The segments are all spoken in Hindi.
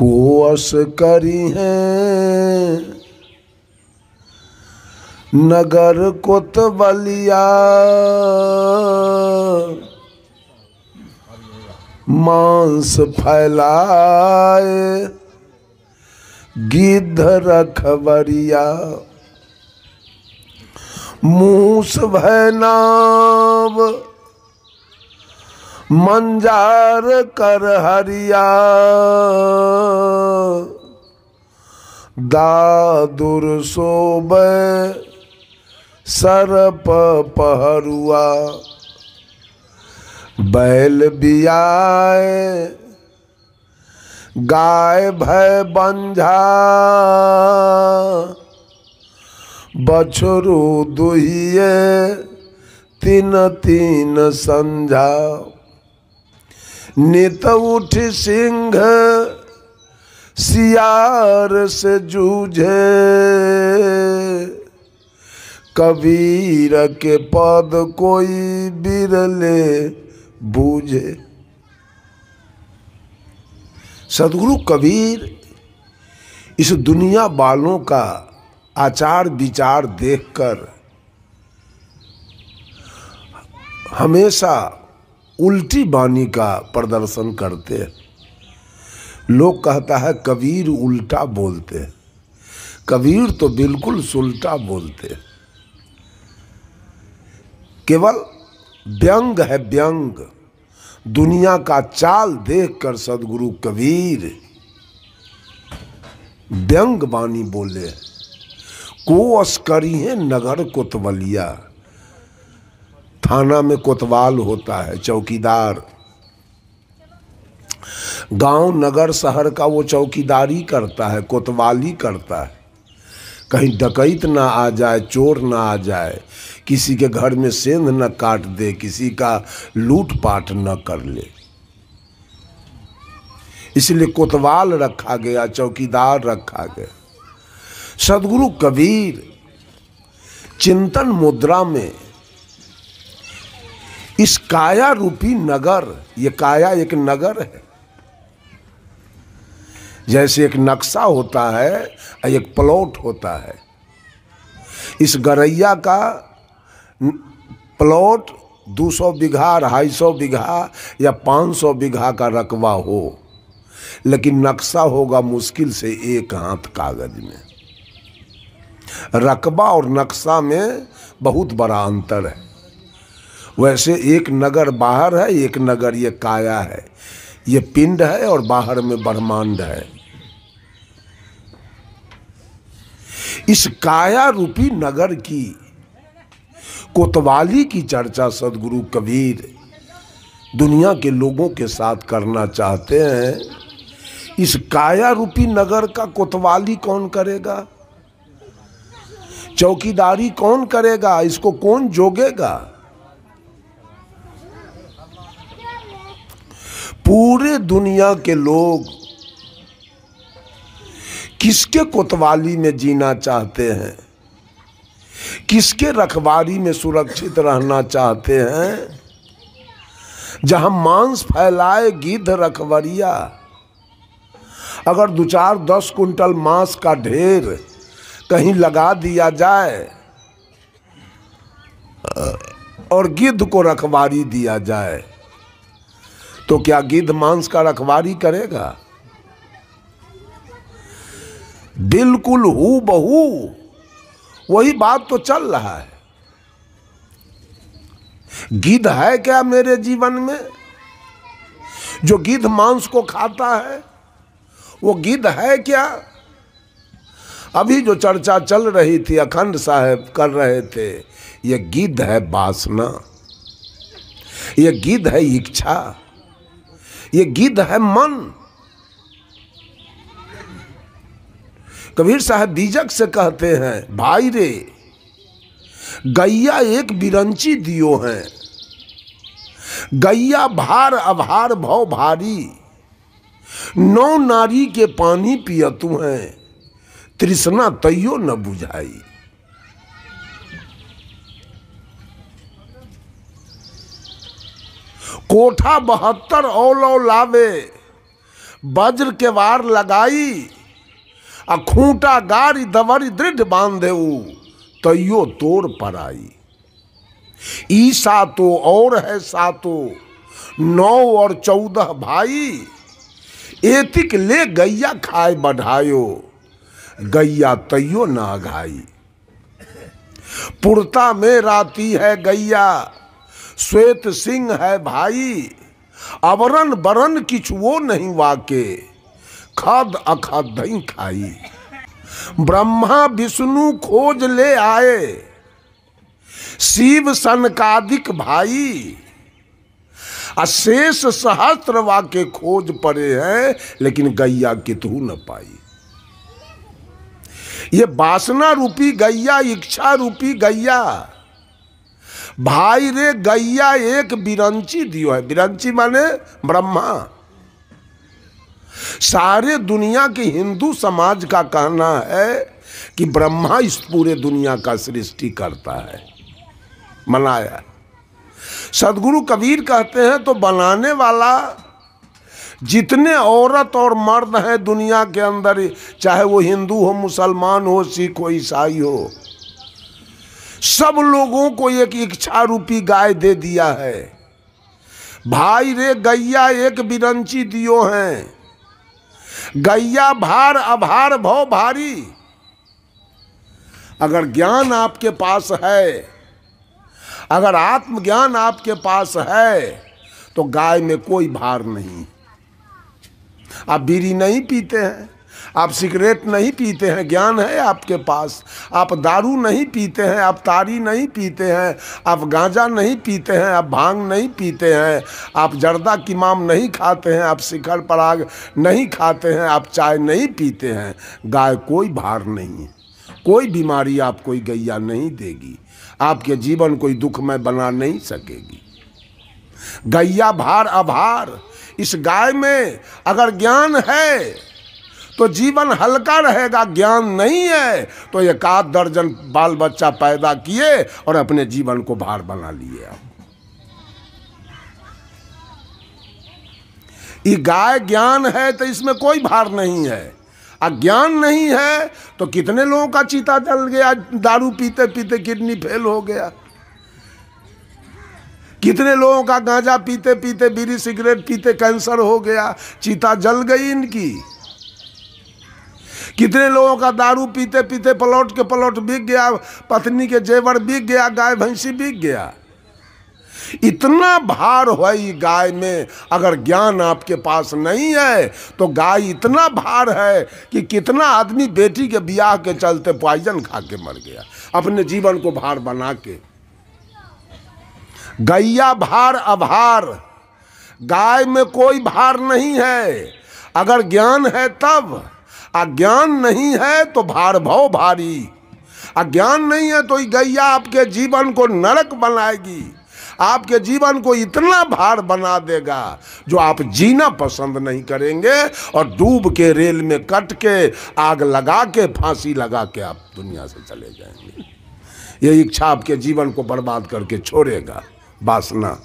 कोस करी हैं नगर कोतबलिया मांस फैलाए गिद्ध रखबरिया मूस भैनाब मंजार कर हरिया दादुर सोब सरप पहरुआ बैल बियाए गाय भय बंझा बछरू दुहिए तीन तीन संझा नित उठ सिंह सियार से जूझे कबीर के पद कोई बिरले बूझे सदगुरु कबीर इस दुनिया वालों का आचार विचार देखकर हमेशा उल्टी वाणी का प्रदर्शन करते हैं लोग कहता है कबीर उल्टा बोलते हैं कबीर तो बिल्कुल सुल्टा बोलते हैं केवल व्यंग है व्यंग दुनिया का चाल देखकर सदगुरु कबीर व्यंग बानी बोले को अस्करी है नगर कोतवलिया थाना में कोतवाल होता है चौकीदार गांव नगर शहर का वो चौकीदारी करता है कोतवाली करता है कहीं डकैत ना आ जाए चोर ना आ जाए किसी के घर में सेंध न काट दे किसी का लूट पाट न कर ले इसलिए कोतवाल रखा गया चौकीदार रखा गया सदगुरु कबीर चिंतन मुद्रा में इस काया रूपी नगर ये काया एक नगर है जैसे एक नक्शा होता है एक प्लॉट होता है इस गरैया का प्लॉट 200 बीघा ढाई सौ बीघा या 500 बीघा का रकबा हो लेकिन नक्शा होगा मुश्किल से एक हाथ कागज में रकबा और नक्शा में बहुत बड़ा अंतर है वैसे एक नगर बाहर है एक नगर ये काया है ये पिंड है और बाहर में ब्रह्मांड है इस काया रूपी नगर की कोतवाली की चर्चा सदगुरु कबीर दुनिया के लोगों के साथ करना चाहते हैं इस काया रूपी नगर का कोतवाली कौन करेगा चौकीदारी कौन करेगा इसको कौन जोगेगा पूरे दुनिया के लोग किसके कोतवाली में जीना चाहते हैं किसके रखवारी में सुरक्षित रहना चाहते हैं जहां मांस फैलाए गिद्ध रखवरिया अगर दो चार दस कुंटल मांस का ढेर कहीं लगा दिया जाए और गिद्ध को रखवारी दिया जाए तो क्या गिद्ध मांस का रखवारी करेगा बिल्कुल हु बहु वही बात तो चल रहा है गिद्ध है क्या मेरे जीवन में जो गिद्ध मांस को खाता है वो गिद्ध है क्या अभी जो चर्चा चल रही थी अखंड साहब कर रहे थे ये गिद्ध है वासना ये गिद्ध है इच्छा ये गिद्ध है मन कबीर साहब बीजक से कहते हैं भाई रे गैया एक बिरंची दियो है गैया भार अभार भव भारी नौ नारी के पानी पियतु हैं तृष्णा तैयो न बुझाई कोठा बहत्तर औलौ लावे वज्र के वार लगाई आ खूंटा गारी दवरी दृढ़ बांधे तैयो तो तोड़ पर आई ई सातो और है सातो नौ और चौदह भाई एतिक ले गैया खाए बढ़ायो गैया तैयो ना घाई पुरता में राती है गैया श्वेत सिंह है भाई अवरण बरन किचुओ नहीं वाके खाद अखादई खाई ब्रह्मा विष्णु खोज ले आए शिव सनकादिक भाई अशेष सहस्त्र वाक्य खोज पड़े हैं लेकिन गैया कितु न पाई ये बासना रूपी गैया इच्छा रूपी गैया भाई रे गैया एक बिरंची दियो है बिरंची माने ब्रह्मा सारे दुनिया के हिंदू समाज का कहना है कि ब्रह्मा इस पूरे दुनिया का सृष्टि करता है मनाया सदगुरु कबीर कहते हैं तो बनाने वाला जितने औरत और मर्द हैं दुनिया के अंदर चाहे वो हिंदू हो मुसलमान हो सिख हो ईसाई हो सब लोगों को एक इच्छा रूपी गाय दे दिया है भाई रे गैया एक बिरंची दियो है गैया भार अभार भव भारी अगर ज्ञान आपके पास है अगर आत्मज्ञान आपके पास है तो गाय में कोई भार नहीं आप बीड़ी नहीं पीते हैं आप सिगरेट नहीं पीते हैं ज्ञान है आपके पास आप दारू नहीं पीते हैं आप तारी नहीं पीते हैं आप गांजा नहीं पीते हैं आप भांग नहीं पीते हैं आप जर्दा किमाम नहीं खाते हैं आप शिखर पराग नहीं खाते हैं आप चाय नहीं पीते हैं गाय कोई भार नहीं है कोई बीमारी आप कोई गैया नहीं देगी आपके जीवन कोई दुख में बना नहीं सकेगी गैया भार आभार इस गाय में अगर ज्ञान है तो जीवन हल्का रहेगा ज्ञान नहीं है तो एक आध दर्जन बाल बच्चा पैदा किए और अपने जीवन को भार बना लिए आप गाय ज्ञान है तो इसमें कोई भार नहीं है अज्ञान नहीं है तो कितने लोगों का चीता जल गया दारू पीते पीते किडनी फेल हो गया कितने लोगों का गांजा पीते पीते बीड़ी सिगरेट पीते कैंसर हो गया चीता जल गई इनकी कितने लोगों का दारू पीते पीते पलौट के पलौट बिक गया पत्नी के जेवर बिक गया गाय भैंसी बिक गया इतना भार है गाय में अगर ज्ञान आपके पास नहीं है तो गाय इतना भार है कि कितना आदमी बेटी के ब्याह के चलते पॉइजन खा के मर गया अपने जीवन को भार बना के गैया भार अभार गाय में कोई भार नहीं है अगर ज्ञान है तब अज्ञान नहीं है तो भार भव भारी अज्ञान नहीं है तो गैया आपके जीवन को नरक बनाएगी आपके जीवन को इतना भार बना देगा जो आप जीना पसंद नहीं करेंगे और डूब के रेल में कट के आग लगा के फांसी लगा के आप दुनिया से चले जाएंगे ये इच्छा आपके जीवन को बर्बाद करके छोड़ेगा वासना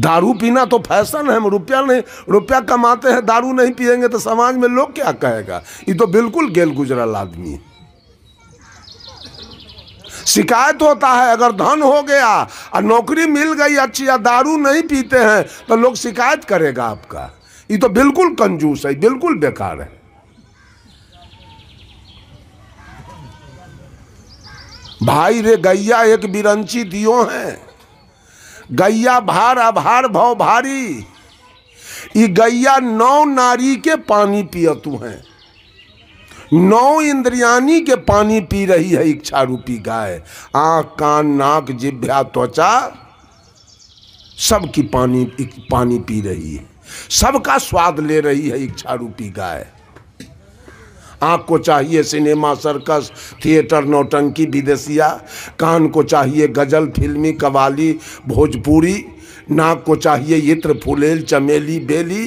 दारू पीना तो फैशन है रुपया नहीं रुपया कमाते हैं दारू नहीं पिएंगे तो समाज में लोग क्या कहेगा ये तो बिल्कुल गेल गुजरल आदमी शिकायत होता है अगर धन हो गया और नौकरी मिल गई अच्छी या दारू नहीं पीते हैं तो लोग शिकायत करेगा आपका ये तो बिल्कुल कंजूस है बिल्कुल बेकार है भाई रे गैया एक बिरंची दियो हैं गैया भार आभार भव भारी गैया नौ नारी के पानी पियतु हैं नौ इंद्रियानी के पानी पी रही है इच्छा रूपी गाय आँख कान नाक जिभ्या त्वचा सबकी पानी पानी पी रही है सबका स्वाद ले रही है इच्छा रूपी गाय आँख को चाहिए सिनेमा सर्कस थिएटर नौटंकी विदेशिया कान को चाहिए गज़ल फिल्मी कवाली भोजपुरी नाक को चाहिए इत्र फुलेल चमेली बेली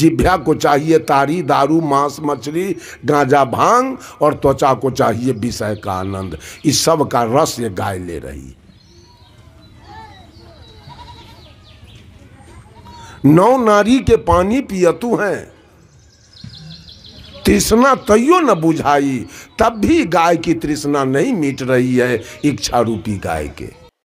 जिभ्या को चाहिए तारी दारू मांस मछली गांजा भांग और त्वचा को चाहिए विषय का आनंद इस सब का रस ये गाय ले रही नौ नारी के पानी पियतु हैं तृष्णा तैयो न बुझाई तब भी गाय की तृष्णा नहीं मिट रही है इच्छा रूपी गाय के